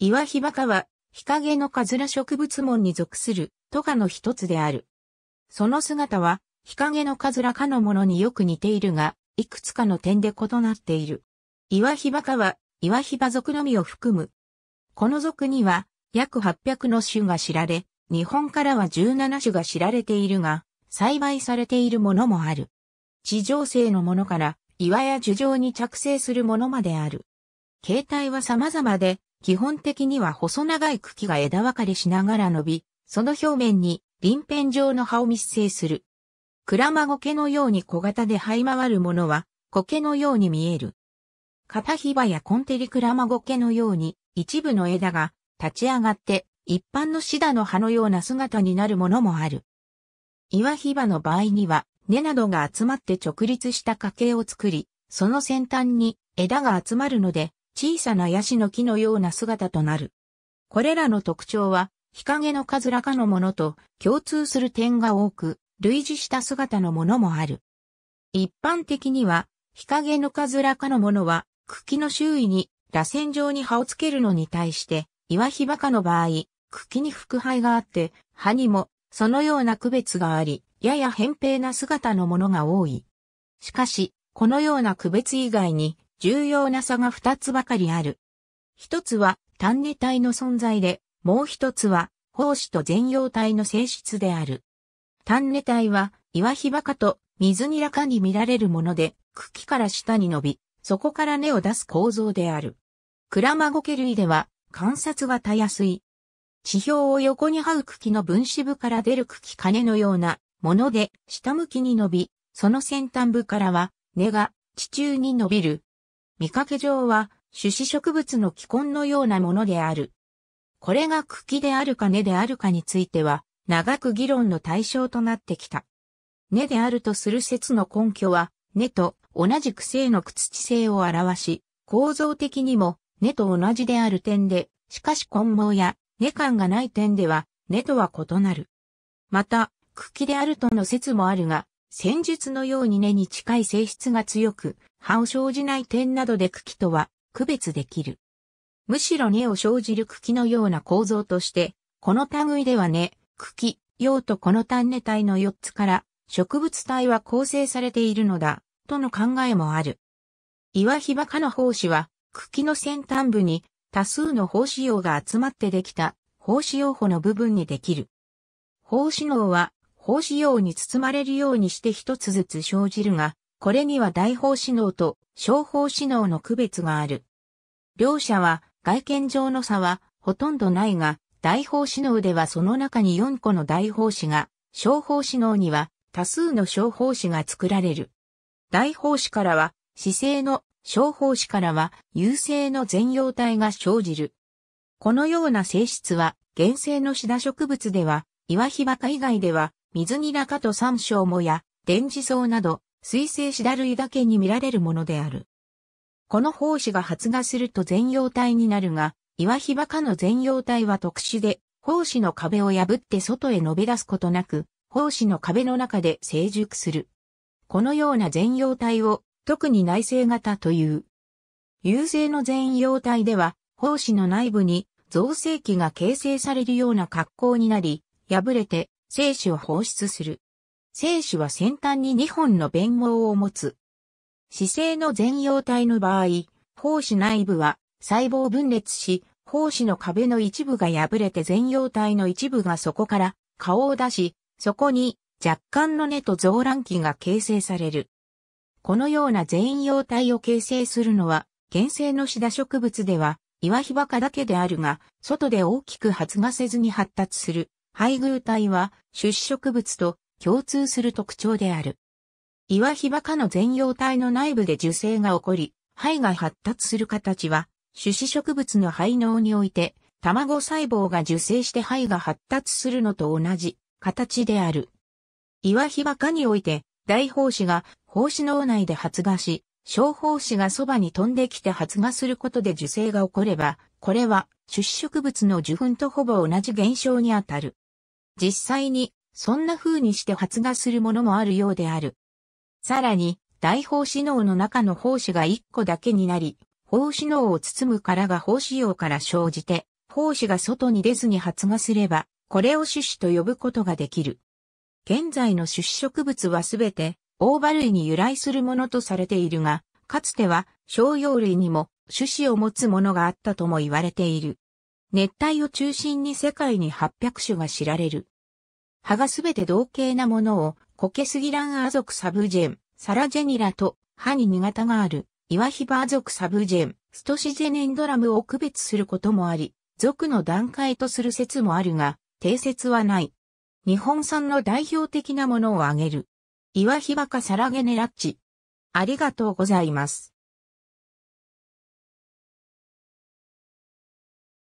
岩日バカは、日陰のカズラ植物門に属する、トカの一つである。その姿は、日陰のカズラ科のものによく似ているが、いくつかの点で異なっている。岩日バカは、岩日バ属のみを含む。この属には、約800の種が知られ、日本からは17種が知られているが、栽培されているものもある。地上性のものから、岩や樹上に着生するものまである。形態は様々で、基本的には細長い茎が枝分かれしながら伸び、その表面に鱗片状の葉を密生する。クラマゴケのように小型で這い回るものは、苔のように見える。肩ヒバやコンテリクラマゴケのように、一部の枝が立ち上がって、一般のシダの葉のような姿になるものもある。岩ヒバの場合には、根などが集まって直立した家系を作り、その先端に枝が集まるので、小さなヤシの木のような姿となる。これらの特徴は、日陰のかずらかのものと共通する点が多く、類似した姿のものもある。一般的には、日陰のかずらかのものは、茎の周囲に螺旋状に葉をつけるのに対して、岩ヒバかの場合、茎に腹肺があって、葉にもそのような区別があり、やや扁平な姿のものが多い。しかし、このような区別以外に、重要な差が2つばかりある。一つは単値体の存在で、もう一つは胞子と全容体の性質である。単値体は岩ひばかと水にらかに見られるもので、茎から下に伸び、そこから根を出す構造である。クラマゴケ類では観察がたやすい。地表を横に這う茎の分子部から出る茎金のようなもので下向きに伸び、その先端部からは根が地中に伸びる見かけ上は種子植物の気根のようなものである。これが茎であるか根であるかについては、長く議論の対象となってきた。根であるとする説の根拠は、根と同じく性の屈地性を表し、構造的にも根と同じである点で、しかし根毛や根感がない点では、根とは異なる。また、茎であるとの説もあるが、戦術のように根に近い性質が強く、葉を生じない点などで茎とは区別できる。むしろ根を生じる茎のような構造として、この類では根、茎、葉とこの単根体の4つから植物体は構成されているのだ、との考えもある。岩ひばかの胞子は、茎の先端部に多数の胞子葉が集まってできた胞子葉穂の部分にできる。胞子脳は胞子葉に包まれるようにして一つずつ生じるが、これには大法指脳と小法指脳の区別がある。両者は外見上の差はほとんどないが、大法指脳ではその中に4個の大法師が、小法指脳には多数の小法師が作られる。大法師からは、姿勢の小法師からは、優勢の全容体が生じる。このような性質は、原生のシダ植物では、岩ヒバカ以外では、水ニラカと山椒もや、電磁草など、水生シダ類だけに見られるものである。この胞子が発芽すると全葉体になるが、岩ヒバ科の全葉体は特殊で、胞子の壁を破って外へ伸び出すことなく、胞子の壁の中で成熟する。このような全葉体を、特に内生型という。有性の全葉体では、胞子の内部に造成器が形成されるような格好になり、破れて精子を放出する。精子は先端に2本の弁毛を持つ。姿勢の全容体の場合、胞子内部は細胞分裂し、胞子の壁の一部が破れて全容体の一部がそこから顔を出し、そこに若干の根と増卵器が形成される。このような全容体を形成するのは、原生のシダ植物では、岩ヒバカだけであるが、外で大きく発芽せずに発達する、配偶体は、出植物と共通する特徴である。岩皮ばかの全容体の内部で受精が起こり、肺が発達する形は、種子植物の肺脳において、卵細胞が受精して肺が発達するのと同じ形である。岩皮ばかにおいて、大胞子が胞子脳内で発芽し、小胞子がそばに飛んできて発芽することで受精が起これば、これは種子植物の受粉とほぼ同じ現象にあたる。実際にそんな風にして発芽するものもあるようである。さらに、大胞子脳の中の胞子が1個だけになり、胞子脳を包む殻が胞子葉から生じて、胞子が外に出ずに発芽すれば、これを種子と呼ぶことができる。現在の種子植物はすべて、オーバ類に由来するものとされているが、かつては、商用類にも種子を持つものがあったとも言われている。熱帯を中心に世界に800種が知られる。葉がすべて同型なものを、コケスギランア族サブジェン、サラジェニラと、歯に苦型がある、岩ヒバー族サブジェン、ストシジェネンドラムを区別することもあり、族の段階とする説もあるが、定説はない。日本産の代表的なものを挙げる。岩ヒバかサラゲネラッチ。ありがとうございます。